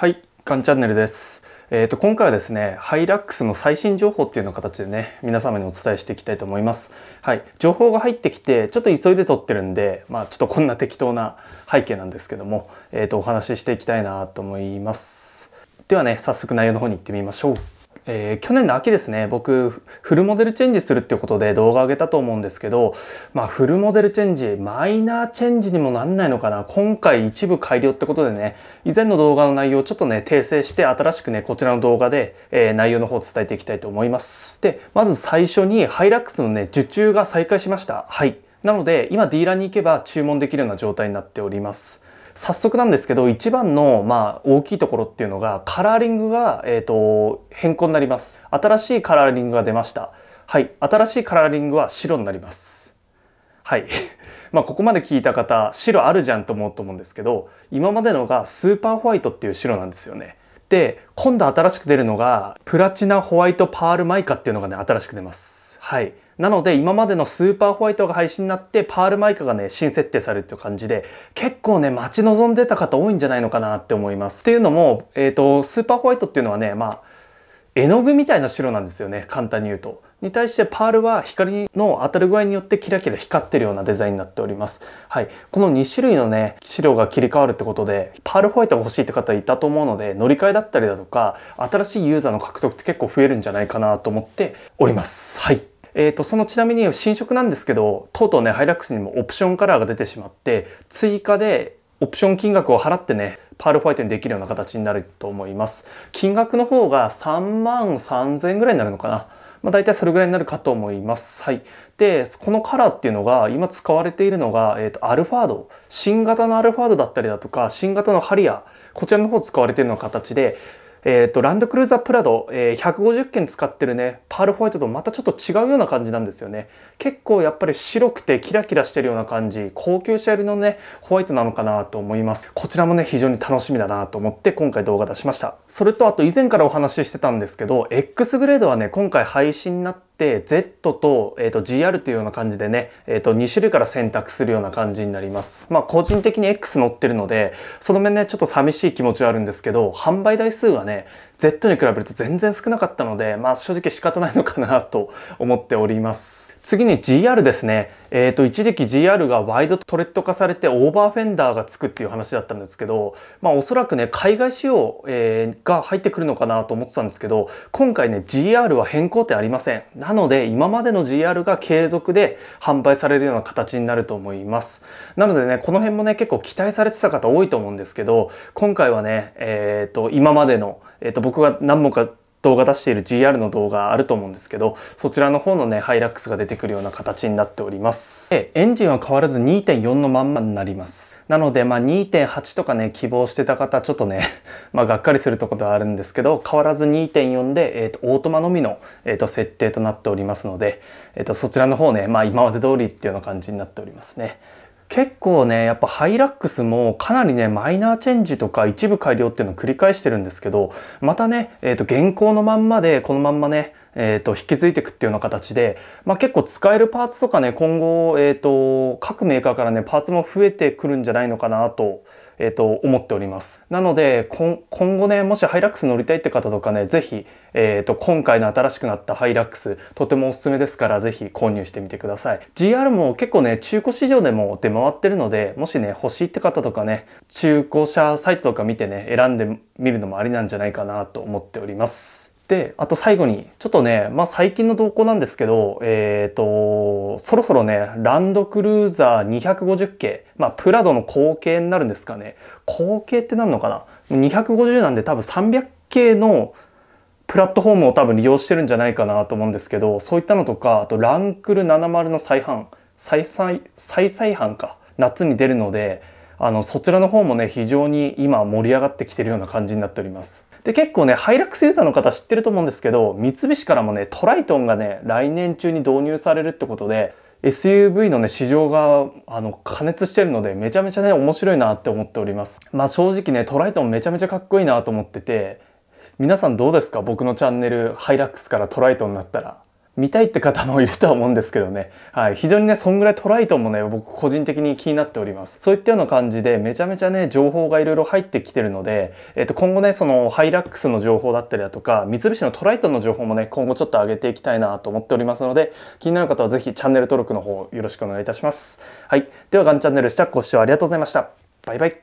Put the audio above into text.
はい、カンチャンネルです。えっ、ー、と、今回はですね、ハイラックスの最新情報っていうの形でね、皆様にお伝えしていきたいと思います。はい、情報が入ってきて、ちょっと急いで撮ってるんで、まあ、ちょっとこんな適当な背景なんですけども、えっ、ー、と、お話ししていきたいなと思います。ではね、早速内容の方に行ってみましょう。えー、去年の秋ですね僕フルモデルチェンジするっていうことで動画上げたと思うんですけど、まあ、フルモデルチェンジマイナーチェンジにもなんないのかな今回一部改良ってことでね以前の動画の内容をちょっとね訂正して新しくねこちらの動画で、えー、内容の方を伝えていきたいと思いますでまず最初にハイラックスのね受注が再開しましたはいなので今ディーラーに行けば注文できるような状態になっております早速なんですけど一番のまあ大きいところっていうのがカラーリングが、えと、と変更になります新しいカラーリングが出ましたはい新しいカラーリングは白になりますはい まあここまで聞いた方白あるじゃんと思うと思うんですけど今までのがスーパーホワイトっていう白なんですよねで今度新しく出るのがプラチナホワイトパールマイカっていうのがね新しく出ますはいなので今までのスーパーホワイトが配信になってパールマイカがね新設定されるっていう感じで結構ね待ち望んでた方多いんじゃないのかなって思います。っていうのも、えーと、スーパーホワイトっていうのはねまあ絵の具みたいな白なんですよね簡単に言うと。に対してパールは光の当たる具合によってキラキラ光ってるようなデザインになっております。はい。この2種類のね、白が切り替わるってことで、パールホワイトが欲しいって方いたと思うので、乗り換えだったりだとか、新しいユーザーの獲得って結構増えるんじゃないかなと思っております。はい。えーと、そのちなみに新色なんですけどとうとうねハイラックスにもオプションカラーが出てしまって追加でオプション金額を払ってねパールホワイトにできるような形になると思います金額の方が3万3000円ぐらいになるのかなまあ、大体それぐらいになるかと思います。はい。で、このカラーっていうのが、今使われているのが、えっ、ー、と、アルファード。新型のアルファードだったりだとか、新型のハリアー。こちらの方使われているような形で、えっ、ー、と、ランドクルーザープラド、えー、150件使ってるね、パールホワイトとまたちょっと違うような感じなんですよね。結構やっぱり白くてキラキラしてるような感じ、高級車寄りのね、ホワイトなのかなと思います。こちらもね、非常に楽しみだなと思って今回動画出しました。それとあと以前からお話ししてたんですけど、X グレードはね、今回配信になって Z と,、えー、と GR というような感じでね、えー、と2種類から選択するような感じになります。まあ個人的に X 乗ってるのでその面ねちょっと寂しい気持ちはあるんですけど販売台数はね Z に比べると全然少なかったので、まあ正直仕方ないのかなと思っております。次に GR ですね。えっ、ー、と、一時期 GR がワイドトレッド化されてオーバーフェンダーがつくっていう話だったんですけど、まあおそらくね、海外仕様、えー、が入ってくるのかなと思ってたんですけど、今回ね、GR は変更点ありません。なので、今までの GR が継続で販売されるような形になると思います。なのでね、この辺もね、結構期待されてた方多いと思うんですけど、今回はね、えっ、ー、と、今までのえー、と僕が何本か動画出している GR の動画あると思うんですけどそちらの方のねハイラックスが出てくるような形になっておりますでエンジンは変わらず2.4のまんまになりますなのでまあ2.8とかね希望してた方ちょっとね まあがっかりするところではあるんですけど変わらず2.4で、えーと、オートマのみの、えーと、設定となっておりますので、えーと、とそちらの方ねまあ今まで通りっていうような感じになっておりますね結構ね、やっぱハイラックスもかなりね、マイナーチェンジとか一部改良っていうのを繰り返してるんですけど、またね、えっ、ー、と、現行のまんまで、このまんまね、えーと、引き継いでいくっていうような形で、まあ、結構使えるパーツとかね今後、えーと、各メーカーからねパーツも増えてくるんじゃないのかなと,、えーと、思っておりますなので今後ねもしハイラックス乗りたいって方とかね是非、えー、と今回の新しくなったハイラックスとてもおすすめですから是非購入してみてください GR も結構ね中古市場でも出回ってるのでもしね欲しいって方とかね中古車サイトとか見てね選んでみるのもありなんじゃないかなと思っておりますで、あと最後に、ちょっとね、まあ最近の動向なんですけど、えっ、ー、と、そろそろね、ランドクルーザー250系、まあプラドの後継になるんですかね。後継ってなのかな ?250 なんで多分300系のプラットフォームを多分利用してるんじゃないかなと思うんですけど、そういったのとか、あとランクル70の再販、再再再販か、夏に出るので、あの、そちらの方もね、非常に今盛り上がってきてるような感じになっております。で、結構ね、ハイラックスユーザーの方知ってると思うんですけど、三菱からもね、トライトンがね、来年中に導入されるってことで、SUV のね市場があの加熱してるのでめちゃめちゃね面白いなって思っておりますまあ正直ねトライトンめちゃめちゃかっこいいなと思ってて皆さんどうですか僕のチャンネルハイラックスからトライトンになったら見たいって方もいるとは思うんですけどね。はい。非常にね、そんぐらいトライトもね、僕個人的に気になっております。そういったような感じで、めちゃめちゃね、情報がいろいろ入ってきてるので、えっと、今後ね、そのハイラックスの情報だったりだとか、三菱のトライトの情報もね、今後ちょっと上げていきたいなと思っておりますので、気になる方はぜひチャンネル登録の方よろしくお願いいたします。はい。では、ガンチャンネルしたご視聴ありがとうございました。バイバイ。